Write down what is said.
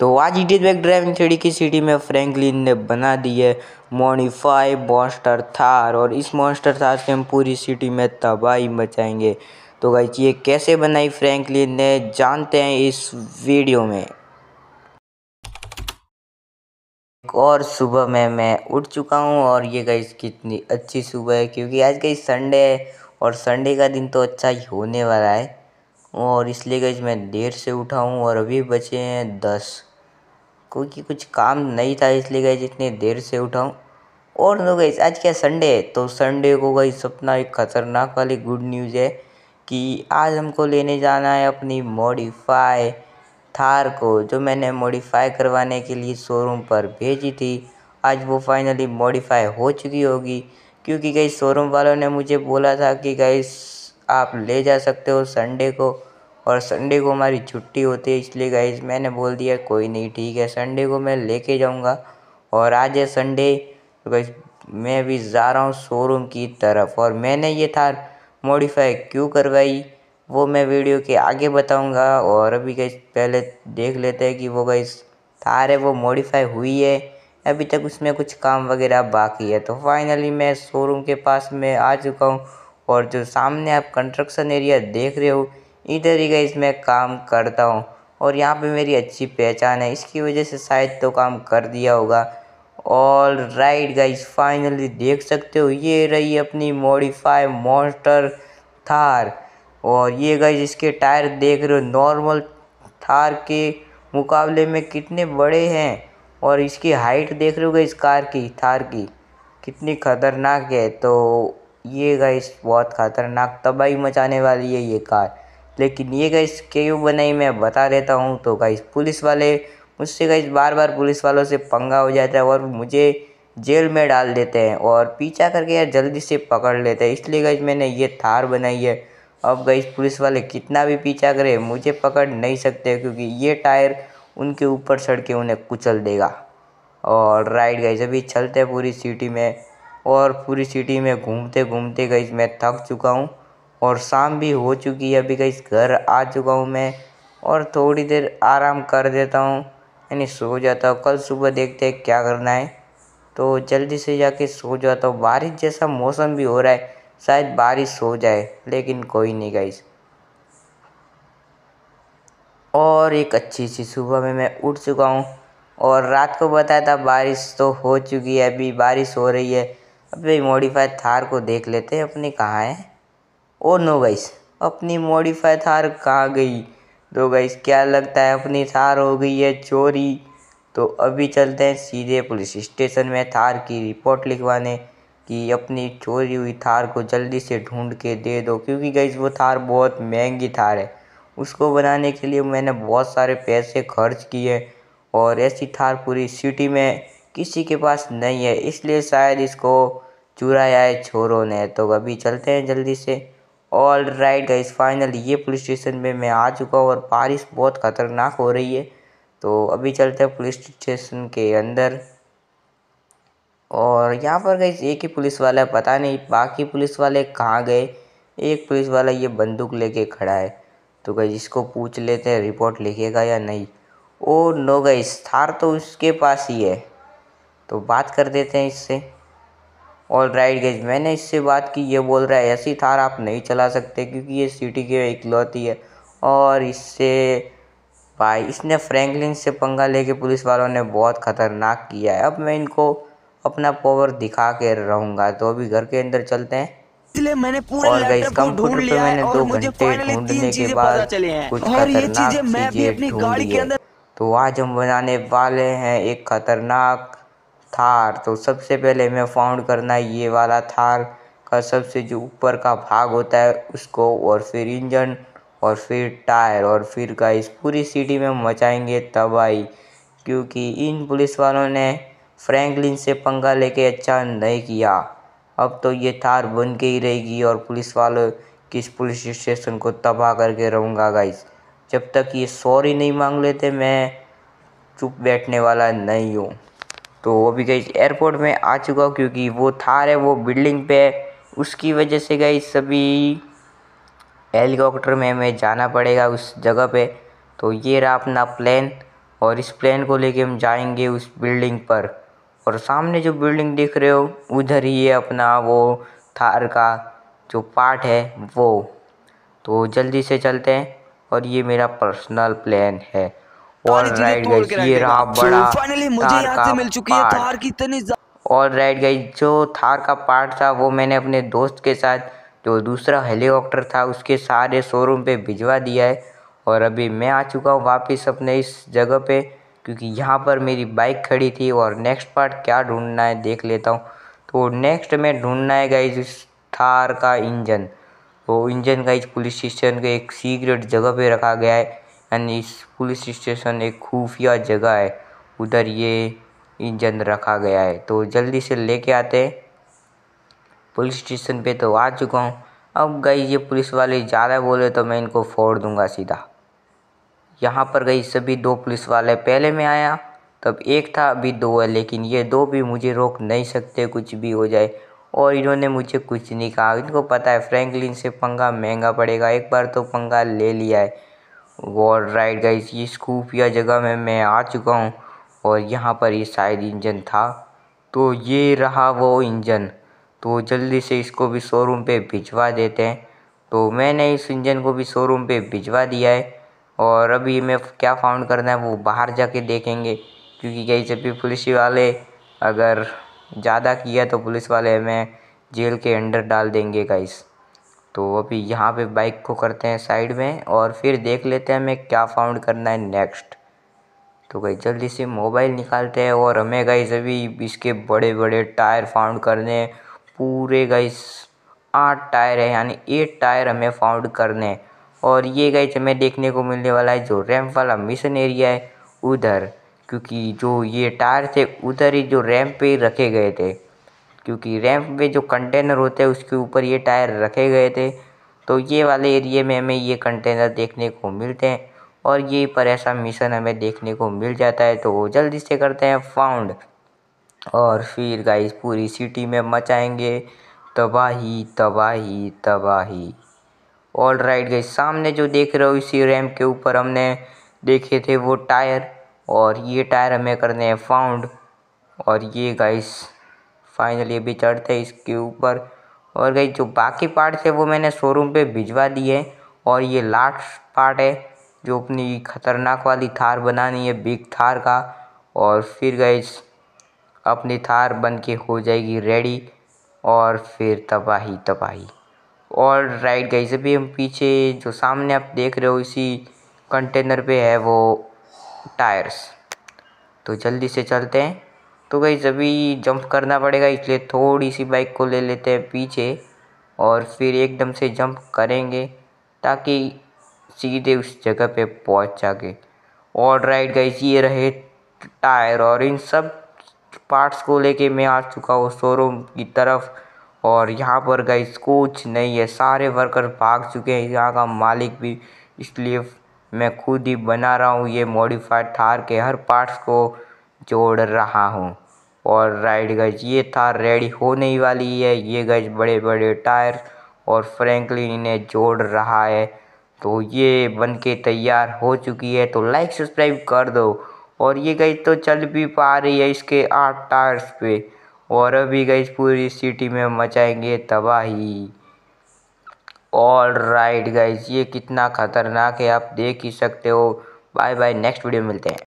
तो आज it is back driving three की सिटी में फ्रैंकलिन ने बना दी है मोनिफाई मॉन्स्टर थार और इस मॉन्स्टर थार से हम पूरी सिटी में तबाही मचाएंगे तो गाइज ये कैसे बनाई फ्रैंकलिन ने जानते हैं इस वीडियो में एक और सुबह में मैं उठ चुका हूँ और ये गई कितनी अच्छी सुबह है क्योंकि आज गई संडे है और संडे का दिन तो अच्छा ही होने वाला है और इसलिए गई मैं देर से उठा हूँ और अभी बचे हैं दस क्योंकि कुछ काम नहीं था इसलिए गई जितनी देर से उठाऊँ और नो गई आज क्या संडे है तो संडे को गई सपना एक खतरनाक वाली गुड न्यूज़ है कि आज हमको लेने जाना है अपनी मॉडिफाई थार को जो मैंने मॉडिफाई करवाने के लिए शोरूम पर भेजी थी आज वो फाइनली मॉडिफाई हो चुकी होगी क्योंकि कई शोरूम वालों ने मुझे बोला था कि गई आप ले जा सकते हो संडे को और संडे को हमारी छुट्टी होती है इसलिए गाइज मैंने बोल दिया कोई नहीं ठीक है संडे को मैं लेके जाऊँगा और आज है संडे तो गाइज मैं अभी जा रहा हूँ शोरूम की तरफ और मैंने ये थार मॉडिफाई क्यों करवाई वो मैं वीडियो के आगे बताऊंगा और अभी गई पहले देख लेते हैं कि वो गई थार है वो मॉडिफाई हुई है अभी तक उसमें कुछ काम वगैरह बाकी है तो फाइनली मैं शोरूम के पास में आ चुका हूँ और जो सामने आप कंस्ट्रक्शन एरिया देख रहे हो इधर ही गई मैं काम करता हूँ और यहाँ पे मेरी अच्छी पहचान है इसकी वजह से शायद तो काम कर दिया होगा ऑल राइट गाइज फाइनली देख सकते हो ये रही अपनी मॉडिफाई मोस्टर थार और ये गई इसके टायर देख रहे हो नॉर्मल थार के मुकाबले में कितने बड़े हैं और इसकी हाइट देख रहे हो इस कार की थार की कितनी ख़तरनाक है तो ये गाइस बहुत ख़तरनाक तबाही मचाने वाली है ये कार लेकिन ये गाइस क्यों बनाई मैं बता देता हूँ तो गाइस पुलिस वाले मुझसे गाइस बार बार पुलिस वालों से पंगा हो जाता है और मुझे जेल में डाल देते हैं और पीछा करके यार जल्दी से पकड़ लेते हैं इसलिए गाइस मैंने ये थार बनाई है अब गाइस पुलिस वाले कितना भी पीछा करे मुझे पकड़ नहीं सकते क्योंकि ये टायर उनके ऊपर चढ़ के उन्हें कुचल देगा और राइट गाइस अभी चलते हैं पूरी सिटी में और पूरी सिटी में घूमते घूमते गाइस मैं थक चुका हूँ और शाम भी हो चुकी है अभी कहीं घर आ चुका हूँ मैं और थोड़ी देर आराम कर देता हूँ यानी सो जाता हूँ कल सुबह देखते हैं क्या करना है तो जल्दी से जाके सो जाता हूँ बारिश जैसा मौसम भी हो रहा है शायद बारिश हो जाए लेकिन कोई नहीं गई और एक अच्छी सी सुबह में मैं उठ चुका हूँ और रात को बताया था बारिश तो हो चुकी है अभी बारिश हो रही है अभी मॉडिफाइड थार को देख लेते हैं अपने कहाँ है ओ नो गाइस अपनी मॉडिफाई थार कहाँ गई तो गाइस क्या लगता है अपनी थार हो गई है चोरी तो अभी चलते हैं सीधे पुलिस स्टेशन में थार की रिपोर्ट लिखवाने कि अपनी चोरी हुई थार को जल्दी से ढूंढ के दे दो क्योंकि गाइस वो थार बहुत महंगी थार है उसको बनाने के लिए मैंने बहुत सारे पैसे खर्च किए और ऐसी थार पूरी सिटी में किसी के पास नहीं है इसलिए शायद इसको चुराया है छोरों ने तो अभी चलते हैं जल्दी से ऑल राइट गाइस फाइनल ये पुलिस स्टेशन में मैं आ चुका हूँ और बारिश बहुत ख़तरनाक हो रही है तो अभी चलते हैं पुलिस स्टेशन के अंदर और यहाँ पर गई एक ही पुलिस वाला है पता नहीं बाकी पुलिस वाले कहाँ गए एक पुलिस वाला ये बंदूक लेके खड़ा है तो गई इसको पूछ लेते हैं रिपोर्ट लिखेगा या नहीं ओ नो गई थार तो उसके पास ही है तो बात कर देते हैं इससे ऑल राइट गेज मैंने इससे बात की ये बोल रहा है ऐसी थार आप नहीं चला सकते क्योंकि ये सिटी की इकलौती है और इससे भाई इसने फ्रैंकलिन से पंगा लेके पुलिस वालों ने बहुत ख़तरनाक किया है अब मैं इनको अपना पावर दिखा के रहूँगा तो अभी घर के अंदर चलते हैं मैंने पूरा और गाइस कंप्यूटर पे मैंने दो घंटे ढूंढने के बाद कुछ खतरनाक चीजें ढूंढी है तो आज हम बनाने वाले हैं एक खतरनाक थार तो सबसे पहले हमें फाउंड करना है ये वाला थार का सबसे जो ऊपर का भाग होता है उसको और फिर इंजन और फिर टायर और फिर का इस पूरी सिटी में मचाएंगे तबाही क्योंकि इन पुलिस वालों ने फ्रैंकलिन से पंगा लेके अच्छा नहीं किया अब तो ये थार बन के ही रहेगी और पुलिस वालों किस पुलिस स्टेशन को तबाह करके रहूँगा गाइस जब तक ये सॉरी नहीं मांग लेते मैं चुप बैठने वाला नहीं हूँ तो वो भी गई एयरपोर्ट में आ चुका हूँ क्योंकि वो थार है वो बिल्डिंग पे है उसकी वजह से गई सभी हेलीकॉप्टर में हमें जाना पड़ेगा उस जगह पे तो ये रहा अपना प्लेन और इस प्लेन को लेके हम जाएंगे उस बिल्डिंग पर और सामने जो बिल्डिंग दिख रहे हो उधर ही है अपना वो थार का जो पार्ट है वो तो जल्दी से चलते हैं और ये मेरा पर्सनल प्लान है और राइट गाइस ये रहा बड़ा फाइनली मुझे से मिल चुकी है थार की इतनी और राइट गाइस जो थार का पार्ट था वो मैंने अपने दोस्त के साथ जो दूसरा हेलीकॉप्टर था उसके सारे शोरूम पे भिजवा दिया है और अभी मैं आ चुका हूँ वापस अपने इस जगह पे क्योंकि यहाँ पर मेरी बाइक खड़ी थी और नेक्स्ट पार्ट क्या ढूंढना है देख लेता हूँ तो नेक्स्ट में ढूंढना है गाइज इस थार का इंजन तो इंजन गाइज पुलिस स्टेशन के एक सीक्रेट जगह पे रखा गया है एंड इस पुलिस स्टेशन एक खुफिया जगह है उधर ये इंजन रखा गया है तो जल्दी से लेके आते पुलिस स्टेशन पे तो आ चुका हूँ अब गई ये पुलिस वाले ज़्यादा बोले तो मैं इनको फोड़ दूंगा सीधा यहाँ पर गई सभी दो पुलिस वाले पहले में आया तब एक था अभी दो है लेकिन ये दो भी मुझे रोक नहीं सकते कुछ भी हो जाए और इन्होंने मुझे कुछ नहीं कहा इनको पता है फ्रैंकलिन से पंगा महंगा पड़ेगा एक बार तो पंगा ले लिया है वॉल राइट गाइस ये स्कूपिया जगह में मैं आ चुका हूँ और यहाँ पर ये शायद इंजन था तो ये रहा वो इंजन तो जल्दी से इसको भी शोरूम पे भिजवा देते हैं तो मैंने इस इंजन को भी शोरूम पे भिजवा दिया है और अभी मैं क्या फाउंड करना है वो बाहर जाके देखेंगे क्योंकि गई अभी पुलिस वाले अगर ज़्यादा किया तो पुलिस वाले हमें जेल के अंडर डाल देंगे गाइस तो अभी यहाँ पे बाइक को करते हैं साइड में और फिर देख लेते हैं हमें क्या फाउंड करना है नेक्स्ट तो गई जल्दी से मोबाइल निकालते हैं और हमें गाइज अभी इसके बड़े बड़े टायर फाउंड करने पूरे गाइस आठ टायर है यानी एट टायर हमें फाउंड करने और ये गई हमें देखने को मिलने वाला है जो रैम्प वाला मिशन एरिया है उधर क्योंकि जो ये टायर थे उधर ही जो रैम्प पे रखे गए थे क्योंकि रैंप में जो कंटेनर होते हैं उसके ऊपर ये टायर रखे गए थे तो ये वाले एरिए में हमें ये कंटेनर देखने को मिलते हैं और ये पर ऐसा मिशन हमें देखने को मिल जाता है तो वो जल्दी से करते हैं फाउंड और फिर गाइस पूरी सिटी में मचाएंगे तबाही तबाही तबाही ऑल राइट गई सामने जो देख रहे हो इसी रैम्प के ऊपर हमने देखे थे वो टायर और ये टायर हमें करने हैं फाउंड और ये गाइस फाइनल ये भी चढ़ते हैं इसके ऊपर और गई जो बाकी पार्ट्स है वो मैंने शोरूम पे भिजवा दिए और ये लास्ट पार्ट है जो अपनी खतरनाक वाली थार बनानी है बिग थार का और फिर गई अपनी थार बन के हो जाएगी रेडी और फिर तबाही तबाही और राइट गई से भी हम पीछे जो सामने आप देख रहे हो इसी कंटेनर पे है वो टायर्स तो जल्दी से चलते हैं तो जब अभी जंप करना पड़ेगा इसलिए थोड़ी सी बाइक को ले लेते हैं पीछे और फिर एकदम से जंप करेंगे ताकि सीधे उस जगह पे पहुंच जाके और राइट गाइस ये रहे टायर और इन सब पार्ट्स को लेके मैं आ चुका हूँ शोरूम की तरफ और यहाँ पर गाइस कुछ नहीं है सारे वर्कर भाग चुके हैं यहाँ का मालिक भी इसलिए मैं खुद ही बना रहा हूँ ये मॉडिफाइड थार के हर पार्ट्स को जोड़ रहा हूँ और राइड गज ये था रेडी होने वाली है ये गज बड़े बड़े टायर और फ्रेंकली इन्हें जोड़ रहा है तो ये बन के तैयार हो चुकी है तो लाइक सब्सक्राइब कर दो और ये गज तो चल भी पा रही है इसके आठ टायर्स पे और अभी गज पूरी सिटी में मचाएंगे तबाही ऑल राइट गज ये कितना खतरनाक है आप देख ही सकते हो बाय बाय नेक्स्ट वीडियो मिलते हैं